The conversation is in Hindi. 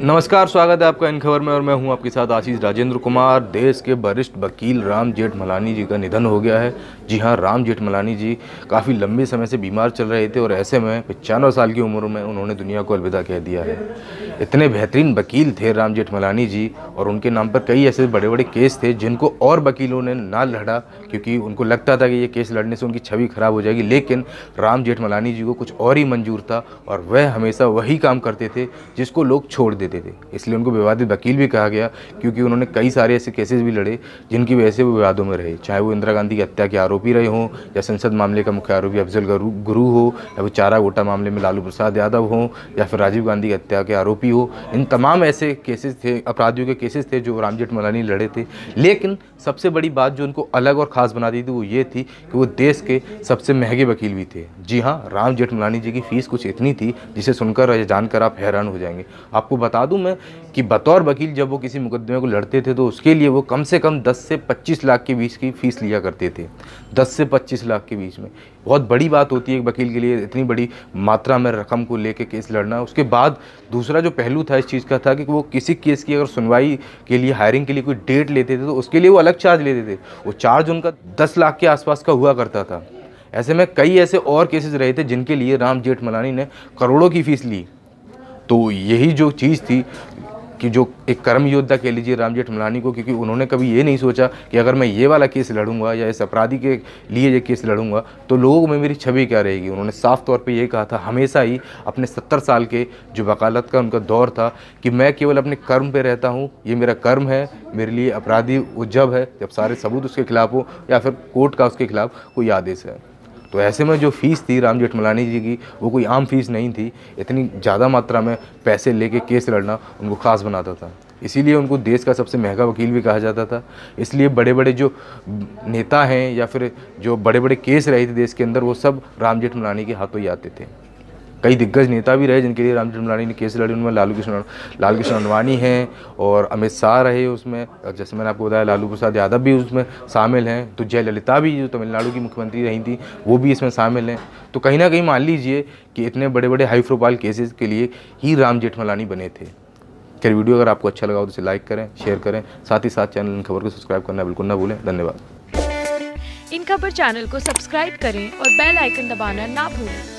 नमस्कार स्वागत है आपका इन खबर में और मैं हूं आपके साथ आशीष राजेंद्र कुमार देश के वरिष्ठ वकील राम जेठमलानी जी का निधन हो गया है जी हां राम जेठमलानी जी काफ़ी लंबे समय से बीमार चल रहे थे और ऐसे में पचानवे साल की उम्र में उन्होंने दुनिया को अलविदा कह दिया है इतने बेहतरीन वकील थे राम जेठमलानी जी और उनके नाम पर कई ऐसे बड़े बड़े केस थे जिनको और वकीलों ने ना लड़ा क्योंकि उनको लगता था कि ये केस लड़ने से उनकी छवि खराब हो जाएगी लेकिन राम जेठमलानी जी को कुछ और ही मंजूर था और वह हमेशा वही काम करते थे जिसको लोग छोड़ देते देते थे इसलिए उनको विवादित वकील भी कहा गया क्योंकि उन्होंने कई सारे ऐसे केसेस भी लड़े जिनकी वजह से वो विवादों में रहे चाहे वो इंदिरा गांधी की हत्या के आरोपी रहे हों या संसद मामले का मुख्य आरोपी अफजल गुरु हो या वो चारा घोटा मामले में लालू प्रसाद यादव हों या फिर राजीव गांधी की हत्या के आरोपी हो इन तमाम ऐसे केसेस थे अपराधियों के केसेस थे जो राम जेठमलानी लड़े थे लेकिन सबसे बड़ी बात जो उनको अलग और ख़ास बना दी थी वो ये थी कि वो देश के सबसे महंगे वकील भी थे जी हाँ राम जेठमलानी जी की फ़ीस कुछ इतनी थी जिसे सुनकर या जानकर आप हैरान हो जाएंगे आपको बता बता दूं मैं कि बतौर वकील जब वो किसी मुकदमे को लड़ते थे तो उसके लिए वो कम से कम 10 से 25 लाख के बीच की फ़ीस लिया करते थे 10 से 25 लाख के बीच में बहुत बड़ी बात होती है एक वकील के लिए इतनी बड़ी मात्रा में रकम को लेके केस लड़ना उसके बाद दूसरा जो पहलू था इस चीज़ का था कि वो किसी केस की अगर सुनवाई के लिए हायरिंग के लिए कोई डेट लेते थे तो उसके लिए वो अलग चार्ज लेते थे वो चार्ज उनका दस लाख के आसपास का हुआ करता था ऐसे में कई ऐसे और केसेस रहे थे जिनके लिए राम जेठ मलानी ने करोड़ों की फीस ली तो यही जो चीज़ थी कि जो एक कर्म योद्धा कह लीजिए राम जेठमलानी को क्योंकि उन्होंने कभी ये नहीं सोचा कि अगर मैं ये वाला केस लड़ूंगा या इस अपराधी के लिए ये केस लड़ूंगा तो लोगों में मेरी छवि क्या रहेगी उन्होंने साफ तौर पे ये कहा था हमेशा ही अपने सत्तर साल के जो वकालत का उनका दौर था कि मैं केवल अपने कर्म पर रहता हूँ ये मेरा कर्म है मेरे लिए अपराधी वो जब है जब सारे सबूत उसके खिलाफ हो या फिर कोर्ट का उसके खिलाफ कोई आदेश है तो ऐसे में जो फ़ीस थी राम जेठमलानी जी की वो कोई आम फीस नहीं थी इतनी ज़्यादा मात्रा में पैसे लेके केस लड़ना उनको ख़ास बनाता था इसीलिए उनको देश का सबसे महंगा वकील भी कहा जाता था इसलिए बड़े बड़े जो नेता हैं या फिर जो बड़े बड़े केस रहे थे देश के अंदर वो सब राम जेठमलानी के हाथों ही आते थे कई दिग्गज नेता भी रहे जिनके लिए राम जन्मलानी ने केस लड़े उनमें लालू कृष्ण लाल कृष्ण अडवाणी हैं और अमित शाह रहे उसमें जैसे मैंने आपको बताया लालू प्रसाद यादव भी उसमें शामिल हैं तो जयललिता भी जो तमिलनाडु की मुख्यमंत्री रही थी वो भी इसमें शामिल हैं तो कहीं ना कहीं मान लीजिए कि इतने बड़े बड़े हाई प्रोफाइल केसेस के लिए ही राम जेठमलानी बने थे फिर वीडियो अगर आपको अच्छा लगा हो तो इसे लाइक करें शेयर करें साथ ही साथ चैनल इन खबर को सब्सक्राइब करना बिल्कुल ना भूलें धन्यवाद इन खबर चैनल को सब्सक्राइब करें और बेल आइकन दबाना ना भूलें